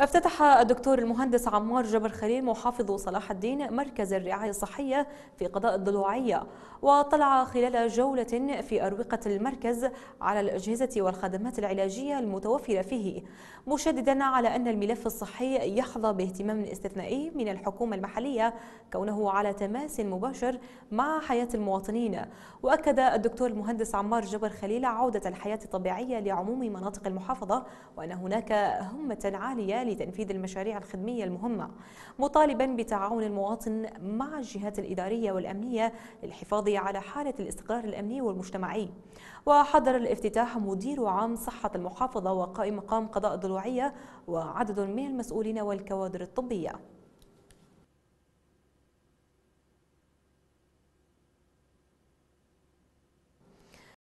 افتتح الدكتور المهندس عمار جبر خليل محافظ صلاح الدين مركز الرعاية الصحية في قضاء الضلوعية وطلع خلال جولة في أروقة المركز على الأجهزة والخدمات العلاجية المتوفرة فيه مشددا على أن الملف الصحي يحظى باهتمام استثنائي من الحكومة المحلية كونه على تماس مباشر مع حياة المواطنين وأكد الدكتور المهندس عمار جبر خليل عودة الحياة الطبيعية لعموم مناطق المحافظة وأن هناك همة عالية لتنفيذ المشاريع الخدمية المهمة مطالبا بتعاون المواطن مع الجهات الإدارية والأمنية للحفاظ على حالة الاستقرار الأمني والمجتمعي وحضر الافتتاح مدير عام صحة المحافظة وقائم مقام قضاء الضلوعية وعدد من المسؤولين والكوادر الطبية